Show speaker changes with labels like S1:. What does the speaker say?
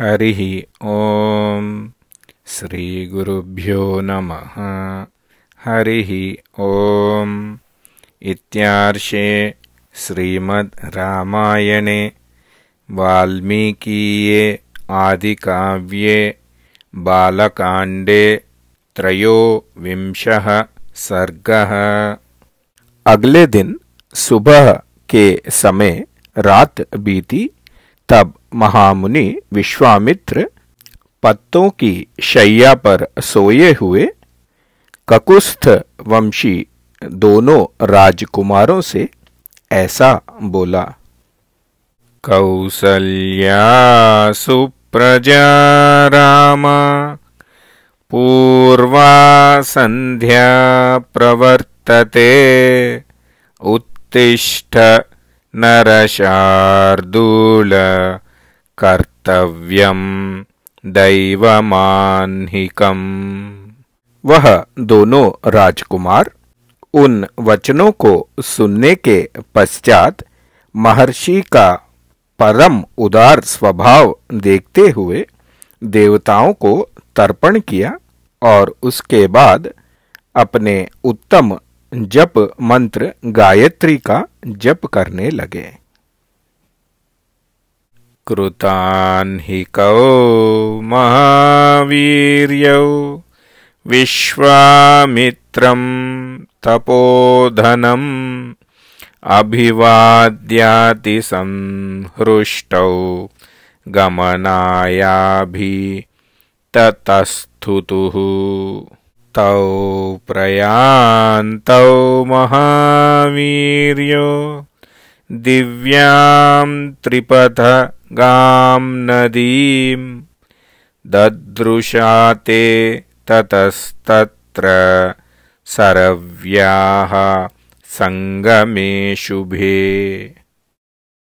S1: ओम श्री गुरुभ्यो नमः हरि ओम इत्यार्षे श्रीमद् रामायणे वाल्मीकीये बालकांडे त्रयो त्रयोविंशः सर्गः अगले दिन सुबह के समय रात बीती तब महामुनि विश्वामित्र पत्तों की शैया पर सोए हुए ककुस्थ वंशी दोनों राजकुमारों से ऐसा बोला कौसल्या सुप्रजा रामा पूर्वा संध्या प्रवर्तते उत्तिष्ठ नरशार्दूल कर्तव्यम दैवमान्हिकम् वह दोनों राजकुमार उन वचनों को सुनने के पश्चात महर्षि का परम उदार स्वभाव देखते हुए देवताओं को तर्पण किया और उसके बाद अपने उत्तम जप मंत्र गायत्री का जप करने लगे कौ महावीर्यौ विश्वामित्रं तपोधनम् अभिवाद्यातिसंहृष्टौ गमनायाभि ततस्थुतुः तौ प्रयान्तौ महावीर्यौ दिव्याम् त्रिपथगां नदीम् ददृशाते ततस्तत्र सरव्याः सङ्गमेषु